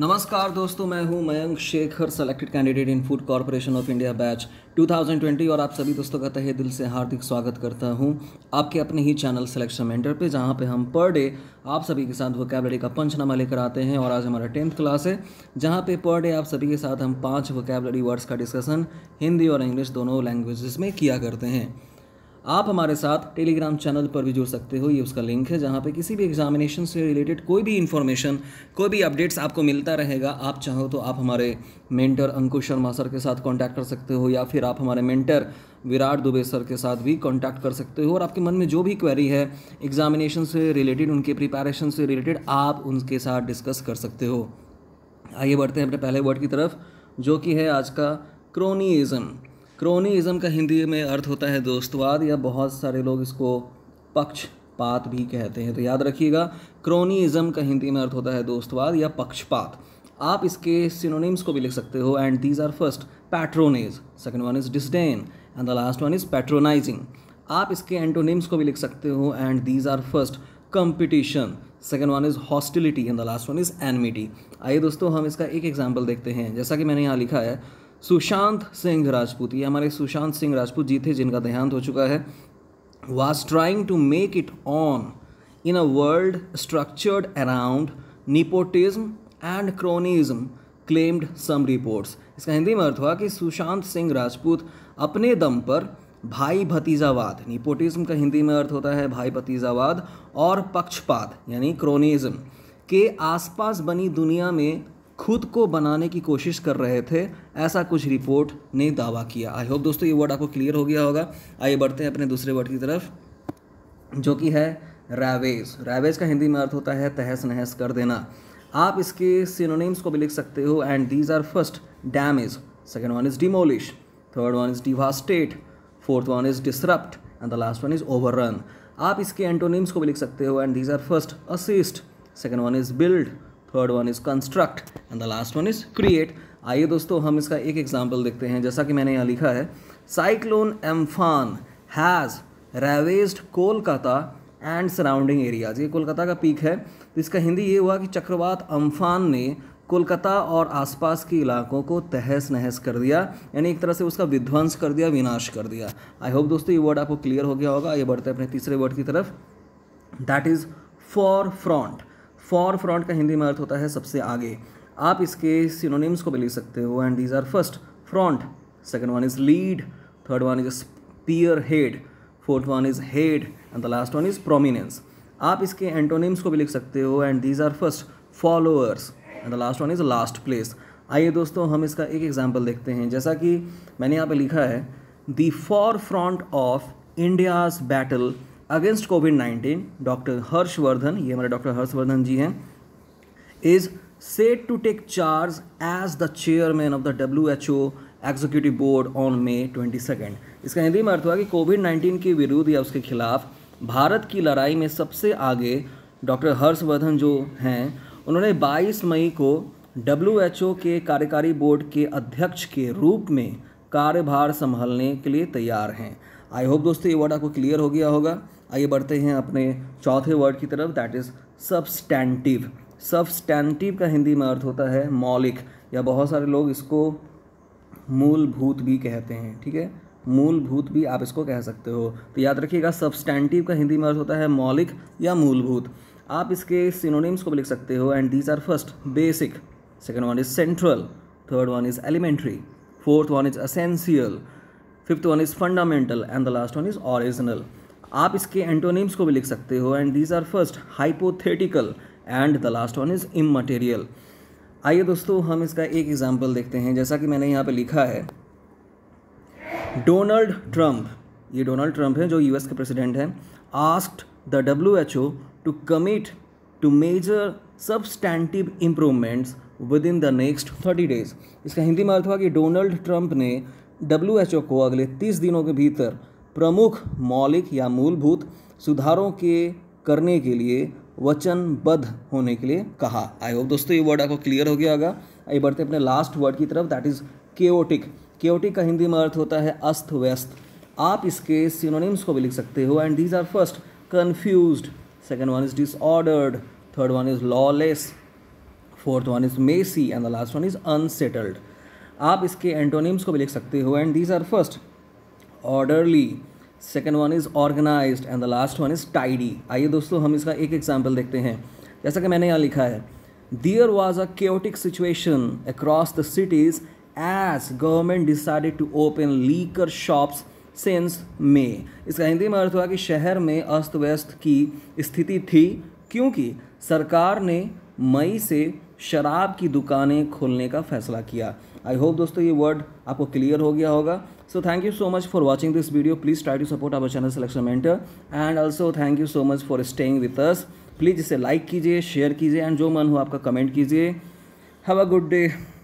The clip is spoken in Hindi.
नमस्कार दोस्तों मैं हूं Mayank Shekhar selected candidate in Food Corporation of India batch 2020 और आप सभी दोस्तों का तहे दिल से हार्दिक स्वागत करता हूं आपके अपने ही चैनल सिलेक्शन मेंटर पे जहां पे हम पर डे आप सभी के साथ वोकेबलरी का पंचनामा लेकर आते हैं और आज हमारा टेंथ क्लास है जहाँ पर पर डे आप सभी के साथ हम पाँच वोकेबलरी वर्ड्स का डिस्कसन हिंदी और इंग्लिश दोनों लैंग्वेज में किया करते हैं आप हमारे साथ टेलीग्राम चैनल पर भी जुड़ सकते हो ये उसका लिंक है जहाँ पे किसी भी एग्जामिनेशन से रिलेटेड कोई भी इन्फॉर्मेशन कोई भी अपडेट्स आपको मिलता रहेगा आप चाहो तो आप हमारे मेंटर अंकुश शर्मा सर के साथ कॉन्टैक्ट कर सकते हो या फिर आप हमारे मेंटर विराट दुबे सर के साथ भी कॉन्टैक्ट कर सकते हो और आपके मन में जो भी क्वेरी है एग्जामिनेशन से रिलेटेड उनके प्रिपैरेशन से रिलेटेड आप उनके साथ डिस्कस कर सकते हो आइए बढ़ते हैं अपने पहले वर्ड की तरफ जो कि है आज का क्रोनीज़म क्रोनीज़म का हिंदी में अर्थ होता है दोस्तवाद या बहुत सारे लोग इसको पक्षपात भी कहते हैं तो याद रखिएगा क्रोनीज़म का हिंदी में अर्थ होता है दोस्तवाद या पक्षपात आप इसके सिनोनिम्स को भी लिख सकते हो and these are first patronage second one is disdain and the last one is patronising आप इसके एंटोनिम्स को भी लिख सकते हो and these are first competition second one is hostility and the last one is enmity आइए दोस्तों हम इसका एक एग्जाम्पल देखते हैं जैसा कि मैंने यहाँ लिखा है सुशांत सिंह राजपूत ये हमारे सुशांत सिंह राजपूत जी थे जिनका देहांत हो चुका है was trying to make it on in a world structured around nepotism and cronyism claimed some reports इसका हिंदी में अर्थ हुआ कि सुशांत सिंह राजपूत अपने दम पर भाई भतीजावाद निपोटिज्म का हिंदी में अर्थ होता है भाई भतीजावाद और पक्षपात यानी क्रोनिज्म के आसपास बनी दुनिया में खुद को बनाने की कोशिश कर रहे थे ऐसा कुछ रिपोर्ट ने दावा किया आई होप दोस्तों ये वर्ड आपको क्लियर हो गया होगा आइए बढ़ते हैं अपने दूसरे वर्ड की तरफ जो कि है रैवेज रैवेज का हिंदी में अर्थ होता है तहस नहस कर देना आप इसके सिनोनिम्स को भी लिख सकते हो and these are first damage second one is demolish third one is devastate fourth one is disrupt and the last one is overrun आप इसके एंटोनिम्स को भी लिख सकते हो and these are first assist second one is build third one is construct and the last one is create आइए दोस्तों हम इसका एक एग्जाम्पल देखते हैं जैसा कि मैंने यहाँ लिखा है cyclone Amphan has ravaged Kolkata and surrounding areas ये कोलकाता का पीक है तो इसका हिंदी ये हुआ कि चक्रवात अम्फान ने कोलकाता और आसपास के इलाकों को तहस नहस कर दिया यानी एक तरह से उसका विध्वंस कर दिया विनाश कर दिया आई होप दोस्तों ये वर्ड आपको क्लियर हो गया होगा ये बढ़ते अपने तीसरे वर्ड की तरफ that is forefront forefront का हिंदी में अर्थ होता है सबसे आगे आप इसके सिनोनिम्स को भी ले सकते हो and these are first front second one is lead third one is spearhead fourth one is head and the last one is prominence आप इसके एंटोनिम्स को भी लिख सकते हो and these are first followers and the last one is last place आइए दोस्तों हम इसका एक एग्जाम्पल देखते हैं जैसा कि मैंने यहाँ पे लिखा है the forefront of India's battle against COVID nineteen doctor Harshvardhan ये हमारे डॉक्टर हर्षवर्धन जी हैं is set to take charge as the chairman of the W H O executive board on May twenty second इसका हिंदी में अर्थ हुआ कि कोविड नाइन्टीन के विरुद्ध या उसके खिलाफ भारत की लड़ाई में सबसे आगे डॉक्टर हर्षवर्धन जो हैं उन्होंने 22 मई को डब्ल्यू एच ओ के कार्यकारी बोर्ड के अध्यक्ष के रूप में कार्यभार संभालने के लिए तैयार हैं आई होप दोस्तों ये वर्ड आपको क्लियर हो गया होगा आइए बढ़ते हैं अपने चौथे वर्ड की तरफ दैट इज़ सब्सटैंटिव सबस्टैंटिव का हिंदी में अर्थ होता है मौलिक या बहुत सारे लोग इसको मूलभूत भी कहते हैं ठीक है मूलभूत भी आप इसको कह सकते हो तो याद रखिएगा सब्सटैंटिव का हिंदी में अर्थ होता है मौलिक या मूलभूत आप इसके सिनोनिम्स को भी लिख सकते हो and these are first basic second one is central third one is elementary fourth one is essential fifth one is fundamental and the last one is original आप इसके एंटोनिम्स को भी लिख सकते हो and these are first hypothetical and the last one is immaterial आइए दोस्तों हम इसका एक एग्जाम्पल देखते हैं जैसा कि मैंने यहाँ पे लिखा है डोनाल्ड ट्रंप ये डोनाल्ड ट्रंप हैं जो यूएस के प्रेसिडेंट हैं asked the W H O to commit to major substantive improvements within the next thirty days इसका हिंदी में अर्थ हुआ कि डोनाल्ड ट्रंप ने डब्ल्यू को अगले तीस दिनों के भीतर प्रमुख मौलिक या मूलभूत सुधारों के करने के लिए वचनबद्ध होने के लिए कहा आई होप दोस्तों ये वर्ड आपको क्लियर हो गया होगा आई बढ़ते अपने लास्ट वर्ड की तरफ दैट इज केओटिक केओटिक का हिंदी में अर्थ होता है अस्त व्यस्त आप इसके सिनोनिम्स को भी लिख सकते हो and these are first confuse second one is disordered third one is lawless fourth one is messy and the last one is unsettled आप इसके एंटोनिम्स को भी लिख सकते हो and these are first orderly second one is organise and the last one is tidy आइए दोस्तों हम इसका एक एग्जाम्पल देखते हैं जैसा कि मैंने यहाँ लिखा है there was a chaotic situation across the cities as government decided to open liquor shops since May इसका हिंदी में अर्थ हुआ कि शहर में अस्त व्यस्त की स्थिति थी क्योंकि सरकार ने मई से शराब की दुकानें खोलने का फैसला किया आई होप दोस्तों ये वर्ड आपको क्लियर हो गया होगा so thank you so much for watching this video please try to support our channel selection mentor and also thank you so much for staying with us please इसे लाइक कीजिए शेयर कीजिए एंड जो मन हो आपका कमेंट कीजिए हैव अ गुड डे